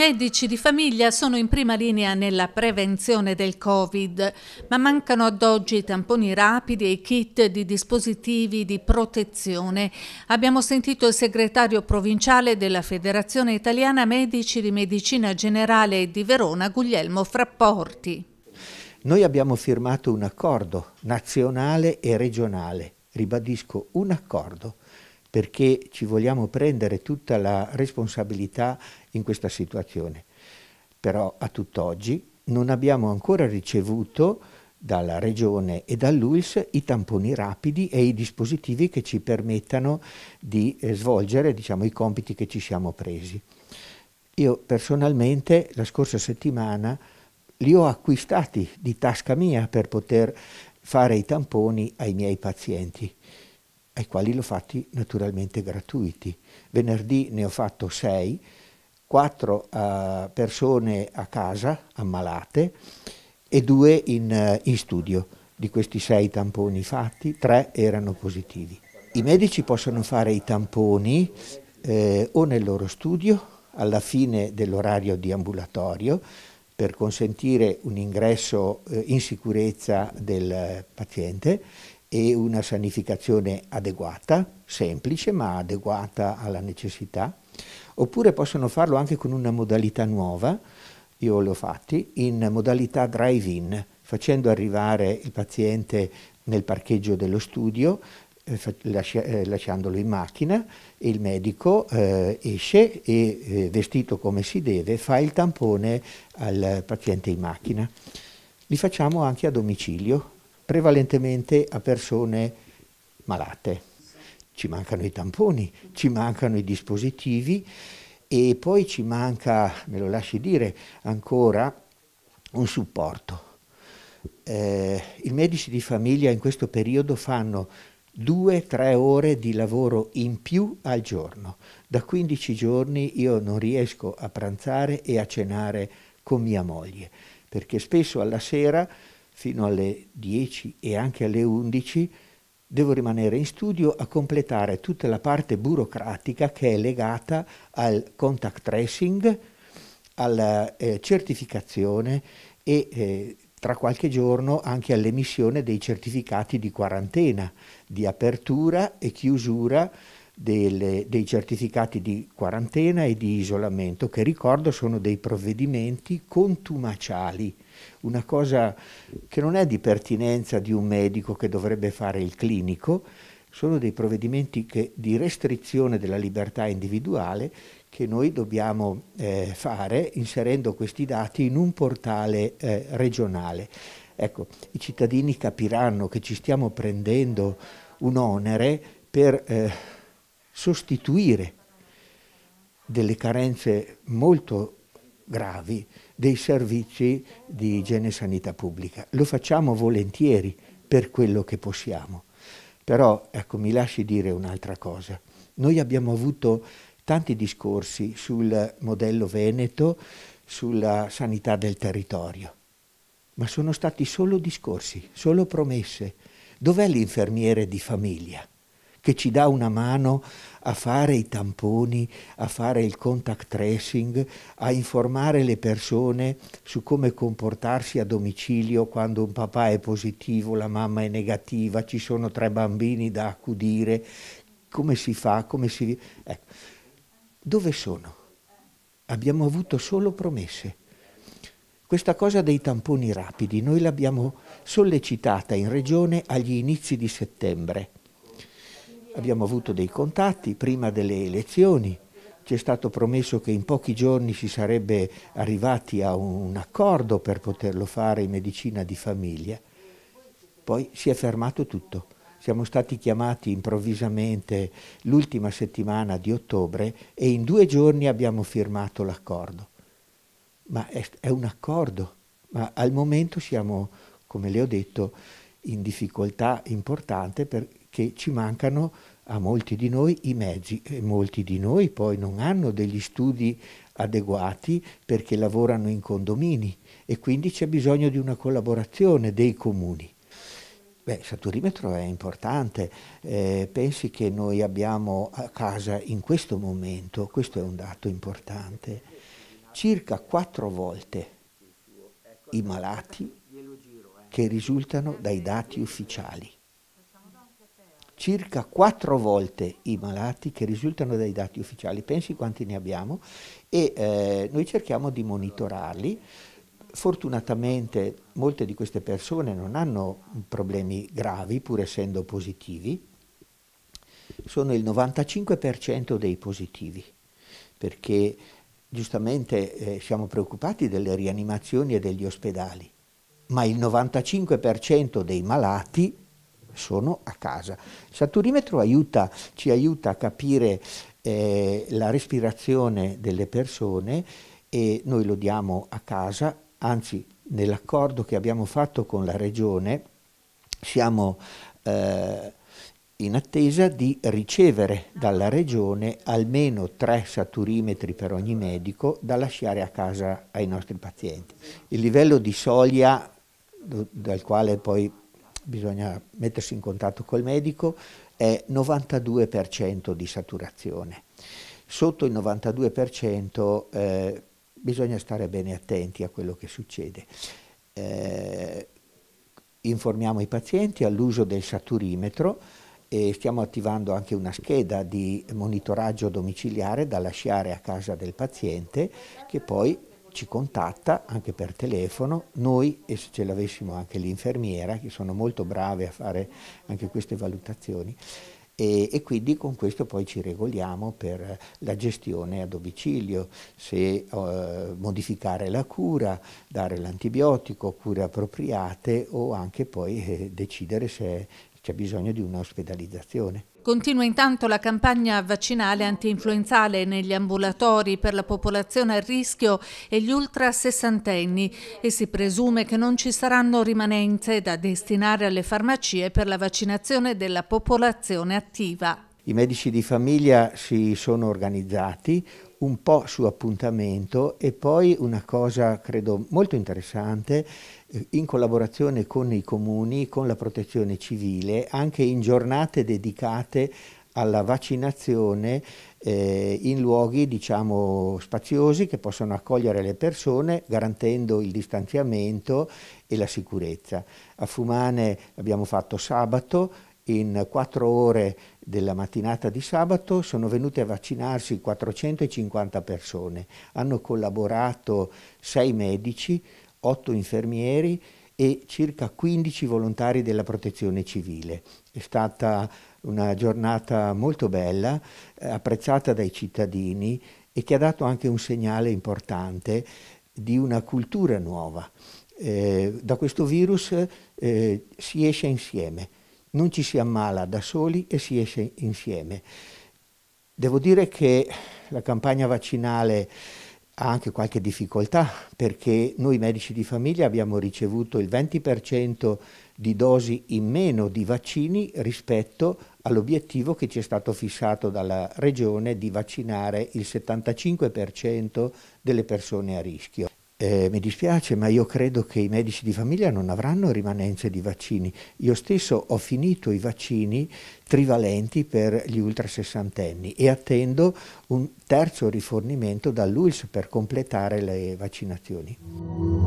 medici di famiglia sono in prima linea nella prevenzione del Covid, ma mancano ad oggi i tamponi rapidi e i kit di dispositivi di protezione. Abbiamo sentito il segretario provinciale della Federazione Italiana Medici di Medicina Generale di Verona, Guglielmo Frapporti. Noi abbiamo firmato un accordo nazionale e regionale, ribadisco un accordo perché ci vogliamo prendere tutta la responsabilità in questa situazione. Però a tutt'oggi non abbiamo ancora ricevuto dalla Regione e dall'ULS i tamponi rapidi e i dispositivi che ci permettano di eh, svolgere diciamo, i compiti che ci siamo presi. Io personalmente la scorsa settimana li ho acquistati di tasca mia per poter fare i tamponi ai miei pazienti ai quali l'ho fatti naturalmente gratuiti. Venerdì ne ho fatto sei, quattro uh, persone a casa, ammalate, e due in, uh, in studio. Di questi sei tamponi fatti, tre erano positivi. I medici possono fare i tamponi eh, o nel loro studio, alla fine dell'orario di ambulatorio, per consentire un ingresso eh, in sicurezza del paziente e una sanificazione adeguata, semplice ma adeguata alla necessità, oppure possono farlo anche con una modalità nuova, io l'ho fatti, in modalità drive-in, facendo arrivare il paziente nel parcheggio dello studio, eh, eh, lasciandolo in macchina e il medico eh, esce e eh, vestito come si deve fa il tampone al paziente in macchina. Li facciamo anche a domicilio, prevalentemente a persone malate. Ci mancano i tamponi, ci mancano i dispositivi e poi ci manca, me lo lasci dire, ancora un supporto. Eh, I medici di famiglia in questo periodo fanno 2 tre ore di lavoro in più al giorno. Da 15 giorni io non riesco a pranzare e a cenare con mia moglie, perché spesso alla sera fino alle 10 e anche alle 11 devo rimanere in studio a completare tutta la parte burocratica che è legata al contact tracing, alla eh, certificazione e eh, tra qualche giorno anche all'emissione dei certificati di quarantena, di apertura e chiusura delle, dei certificati di quarantena e di isolamento, che ricordo sono dei provvedimenti contumaciali una cosa che non è di pertinenza di un medico che dovrebbe fare il clinico, sono dei provvedimenti che, di restrizione della libertà individuale che noi dobbiamo eh, fare inserendo questi dati in un portale eh, regionale. Ecco, i cittadini capiranno che ci stiamo prendendo un onere per eh, sostituire delle carenze molto gravi dei servizi di igiene e sanità pubblica. Lo facciamo volentieri per quello che possiamo. Però ecco, mi lasci dire un'altra cosa. Noi abbiamo avuto tanti discorsi sul modello veneto, sulla sanità del territorio, ma sono stati solo discorsi, solo promesse. Dov'è l'infermiere di famiglia? che ci dà una mano a fare i tamponi, a fare il contact tracing, a informare le persone su come comportarsi a domicilio quando un papà è positivo, la mamma è negativa, ci sono tre bambini da accudire, come si fa, come si... Ecco. Dove sono? Abbiamo avuto solo promesse. Questa cosa dei tamponi rapidi noi l'abbiamo sollecitata in regione agli inizi di settembre Abbiamo avuto dei contatti prima delle elezioni, ci è stato promesso che in pochi giorni si sarebbe arrivati a un accordo per poterlo fare in medicina di famiglia. Poi si è fermato tutto. Siamo stati chiamati improvvisamente l'ultima settimana di ottobre e in due giorni abbiamo firmato l'accordo. Ma è, è un accordo, ma al momento siamo, come le ho detto, in difficoltà importante per, che ci mancano a molti di noi i mezzi e molti di noi poi non hanno degli studi adeguati perché lavorano in condomini e quindi c'è bisogno di una collaborazione dei comuni. Beh, il saturimetro è importante, eh, pensi che noi abbiamo a casa in questo momento, questo è un dato importante, circa quattro volte i malati che risultano dai dati ufficiali circa quattro volte i malati che risultano dai dati ufficiali, pensi quanti ne abbiamo, e eh, noi cerchiamo di monitorarli. Fortunatamente molte di queste persone non hanno problemi gravi pur essendo positivi, sono il 95% dei positivi, perché giustamente eh, siamo preoccupati delle rianimazioni e degli ospedali, ma il 95% dei malati sono a casa. Il saturimetro aiuta, ci aiuta a capire eh, la respirazione delle persone e noi lo diamo a casa, anzi nell'accordo che abbiamo fatto con la Regione siamo eh, in attesa di ricevere dalla Regione almeno tre saturimetri per ogni medico da lasciare a casa ai nostri pazienti. Il livello di soglia dal quale poi bisogna mettersi in contatto col medico, è 92% di saturazione. Sotto il 92% eh, bisogna stare bene attenti a quello che succede. Eh, informiamo i pazienti all'uso del saturimetro e stiamo attivando anche una scheda di monitoraggio domiciliare da lasciare a casa del paziente che poi ci contatta anche per telefono, noi e se ce l'avessimo anche l'infermiera, che sono molto brave a fare anche queste valutazioni, e, e, quindi con questo poi ci regoliamo per la gestione a domicilio, se eh, modificare la cura, dare l'antibiotico, cure appropriate o anche poi eh, decidere se c'è bisogno di un'ospedalizzazione. Continua intanto la campagna vaccinale anti-influenzale negli ambulatori per la popolazione a rischio e gli ultra sessantenni e si presume che non ci saranno rimanenze da destinare alle farmacie per la vaccinazione della popolazione attiva. I medici di famiglia si sono organizzati, un po' su appuntamento e poi una cosa credo molto interessante eh, in collaborazione con i comuni, con la protezione civile, anche in giornate dedicate alla vaccinazione eh, in luoghi diciamo spaziosi che possono accogliere le persone garantendo il distanziamento e la sicurezza. A Fumane abbiamo fatto sabato in quattro ore della mattinata di sabato sono venute a vaccinarsi 450 persone, hanno collaborato sei medici, otto infermieri e circa 15 volontari della protezione civile. È stata una giornata molto bella, eh, apprezzata dai cittadini e che ha dato anche un segnale importante di una cultura nuova. Eh, da questo virus eh, si esce insieme non ci si ammala da soli e si esce insieme. Devo dire che la campagna vaccinale ha anche qualche difficoltà perché noi medici di famiglia abbiamo ricevuto il 20% di dosi in meno di vaccini rispetto all'obiettivo che ci è stato fissato dalla Regione di vaccinare il 75% delle persone a rischio. Eh, mi dispiace, ma io credo che i medici di famiglia non avranno rimanenze di vaccini. Io stesso ho finito i vaccini trivalenti per gli ultra sessantenni e attendo un terzo rifornimento dall'UILS per completare le vaccinazioni.